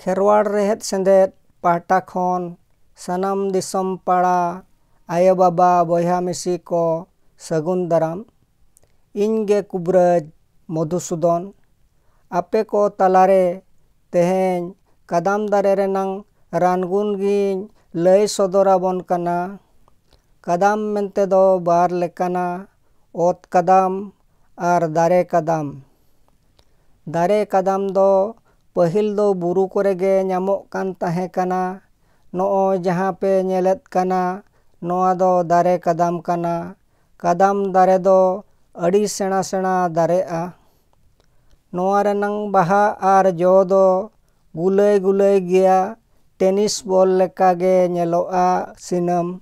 खेरवाड़ रेहत सेंदेत पाटा खन सनम दिसम पाड़ा आयो बाबा बया मिसी को सगुन दाराम इनगे कुब्रज मधुसूदन आपे को तलारे तेहेन कदम दारे रेनांग रानगुन गिन लय सदराबन कना कदम मेंते बार लेकाना ओत कदम आर दारे कदम दारे कदम दो ᱯᱟᱹᱦᱤᱞ ᱫᱚ ᱵᱩᱨᱩ ᱠᱚᱨᱮᱜᱮ ᱧᱟᱢᱚᱜ ᱠᱟᱱ ᱛᱟᱦᱮᱸ ᱠᱟᱱᱟ ᱱᱚᱜᱼᱚᱭ ᱡᱟᱦᱟᱸ ᱯᱮ ᱧᱮᱞᱮᱫ ᱠᱟᱱᱟ ᱱᱚᱣᱟ ᱫᱚ ᱫᱟᱨᱮ ᱠᱟᱫᱟᱢ ᱠᱟᱱᱟ ᱠᱟᱫᱟᱢ ᱫᱟᱨᱮ ᱫᱚ ᱟᱹᱰᱤ ᱥᱮᱬᱟ ᱥᱮᱬᱟ ᱫᱟᱨᱮᱜᱼᱟ ᱱᱚᱣᱟ ᱨᱮᱱᱟᱝ ᱵᱟᱦᱟ ᱟᱨ ᱡᱚ ᱫᱚ ᱜᱩᱞᱟᱹᱭ ᱜᱩᱞᱟᱹᱭ ᱜᱮᱭᱟ ᱴᱮᱱᱤᱥ ᱵᱚᱞ ᱞᱮᱠᱟᱜᱮ ᱧᱮᱞᱚᱜᱼᱟ ᱥᱤᱱᱟᱹᱢ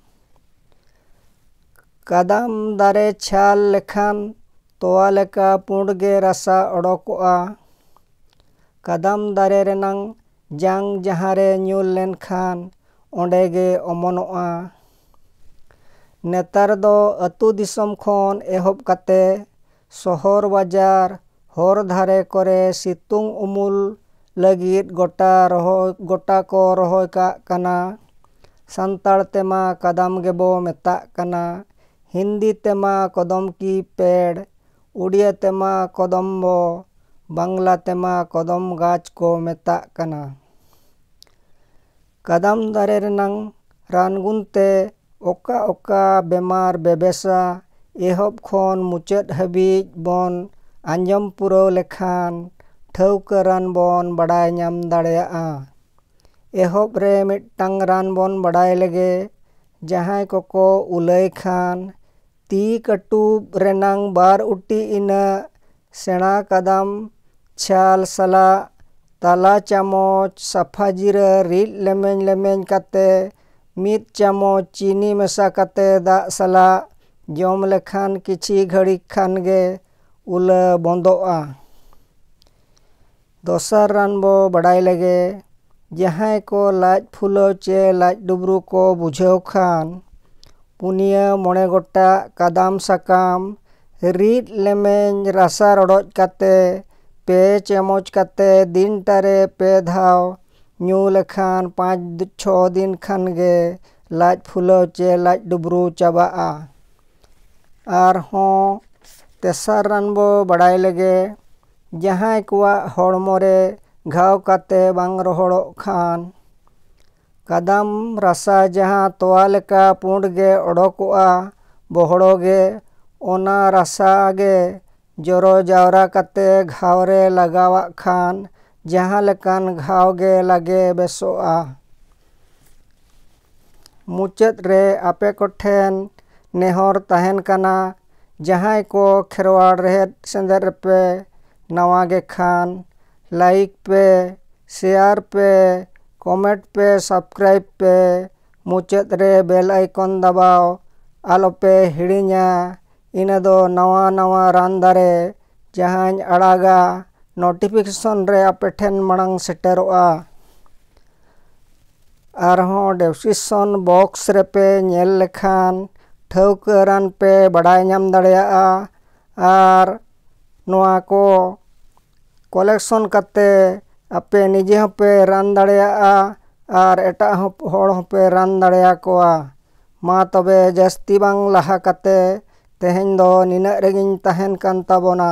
ᱠᱟᱫᱟᱢ ᱫᱟᱨᱮ ᱪᱷᱟᱞ ᱞᱮᱠᱷᱟᱱ ᱛᱚᱣᱟ ᱞᱮᱠᱟ ᱯᱩᱸᱰ ᱜᱮ ᱨᱟᱥᱟ ᱚᱰᱚᱠᱚᱜᱼᱟ ᱠᱟᱫᱟᱢ ᱫᱟᱨᱮ ᱨᱮᱱᱟᱝ ᱡᱟᱝ ᱡᱟᱦᱟᱸᱨᱮ ᱧᱩᱨ ᱞᱮᱱᱠᱷᱟᱱ ᱚᱸᱰᱮᱜᱮ ᱚᱢᱚᱱᱚᱜᱼᱟ ᱱᱮᱛᱟᱨ ᱫᱚ ᱟᱹᱛᱩ ᱫᱤᱥᱚᱢ ᱠᱷᱚᱱ ᱮᱦᱚᱵ ᱠᱟᱛᱮ ᱥᱚᱦᱚᱨ ᱵᱟᱡᱟᱨ ᱦᱚᱨ ᱫᱷᱟᱨᱮ ᱠᱚᱨᱮ ᱥᱤᱛᱩᱝ ᱩᱢᱩᱞ ᱞᱟᱹᱜᱤᱫ ᱜᱚᱴᱟ ᱨᱚᱦᱚᱭ ᱜᱚᱴᱟ ᱠᱚ ᱨᱚᱦᱚᱭ ᱠᱟᱜ ᱠᱟᱱᱟ ᱥᱟᱱᱛᱟᱲ ᱛᱮᱢᱟ ᱠᱟᱫᱟᱢ ᱜᱮᱵᱚ ᱢᱮᱛᱟᱜ ᱠᱟᱱᱟ ᱦᱤᱱᱫᱤ ᱛᱮᱢᱟ ᱠᱚᱫᱚᱢ ᱠᱤ ᱯᱮᱲ ᱩᱲᱤᱭᱟ ᱛᱮᱢᱟ ᱠᱚᱫᱚᱢᱵᱚ ᱵᱟᱝᱞᱟ ᱛᱮᱢᱟ ᱠᱚᱫᱚᱢ ᱜᱟᱪᱷ ᱠᱚ ᱢᱮᱛᱟᱜ ᱠᱟᱱᱟ ᱠᱟᱫᱟᱢ ᱫᱟᱨᱮ ᱨᱮᱱᱟᱝ ᱨᱟᱱᱜᱩᱱ ᱛᱮ ᱚᱠᱟ ᱚᱠᱟ ᱵᱮᱢᱟᱨ ᱵᱮᱵᱮᱥᱟ ᱮᱦᱚᱵ ᱠᱷᱚᱱ ᱢᱩᱪᱟᱹᱫ ᱦᱟᱹᱵᱤᱡ ᱵᱚᱱ ᱟᱸᱡᱚᱢ ᱯᱩᱨᱟᱹᱣ ᱞᱮᱠᱷᱟᱱ ᱴᱷᱟᱹᱣᱠᱟᱹ ᱨᱟᱱ ᱵᱚᱱ ᱵᱟᱰᱟᱭ ᱧᱟᱢ ᱫᱟᱲᱮᱭᱟᱜᱼᱟ ᱮᱦᱚᱵ ᱨᱮ ᱢᱤᱫᱴᱟᱝ ᱨᱟᱱ ᱵᱚᱱ baᱰᱟᱭ ᱞᱮᱜᱮ ᱡᱟᱦᱟᱸᱭ ᱠᱚᱠᱚ ᱩᱞᱟᱹᱭ ᱠᱷᱟᱱ ᱛᱤ ᱠᱟᱹᱴᱩᱵ ᱨᱮᱱᱟᱝ ᱵᱟᱨ ᱩᱴᱤ ᱤᱱᱟᱹᱜ ᱥᱮᱬᱟ ᱠᱟᱫᱟᱢ छाल सला तला चामच साफा जीरा रिद लेमें लेमें मीत चामच चीनी मेसा कते दा सला जम लेखान किछी घड़ी खान गे उले बंदोआ दसार रानबो बड़ाई लगे जहाँ को लाज फुलो चे लाज डुबरू को बुझे खान पुनिया मणे गटा कदम साकाम रिद लेमें रासा रड़ कते पे चमच कते दिन टे पे दौ नू लेखान पाँच छ दिन खान गे लाज फूल चे लाज डुबरु चाबा और तेसार रान बड़ा लगे जहाँ कोमे घाव कते बांग खान कदम रासा जहाँ तोा लेका पुंडे ओडकोआ बहड़ोगे ओना रासा गे जोरो जावरा कते घावरे लगावा खान जहाँ लेकान घावगे लगे बेसोआ मुचद रे आपे कोठेन नेहर तहन कना जहाँ को खेरवाड़ रहेत सेंदर पे नवागे खान लाइक पे शेयर पे कमेंट पे सब्सक्राइब पे मुचद रे बेल आइकन दबाओ आलोपे हिड़ी इन दो नवा नवा रानदारे जहाँ अड़ागा नोटिफिकेशन रे आपे ठेन मांग सेटर और डेस्क्रिपन बॉक्स रे पे नेल लेखान ठौक रान पे बड़ा दर को कलेक्शन करते आपे निजे पे रान दर एट पे रान दवा माँ तबे जस्ती बांग लहा लहाते ᱛᱮᱦᱮᱧ ᱫᱚ ᱱᱤᱱᱟᱹᱜ ᱨᱮᱜᱮᱧ ᱛᱟᱦᱮᱱ ᱠᱟᱱ ᱛᱟᱵᱚᱱᱟ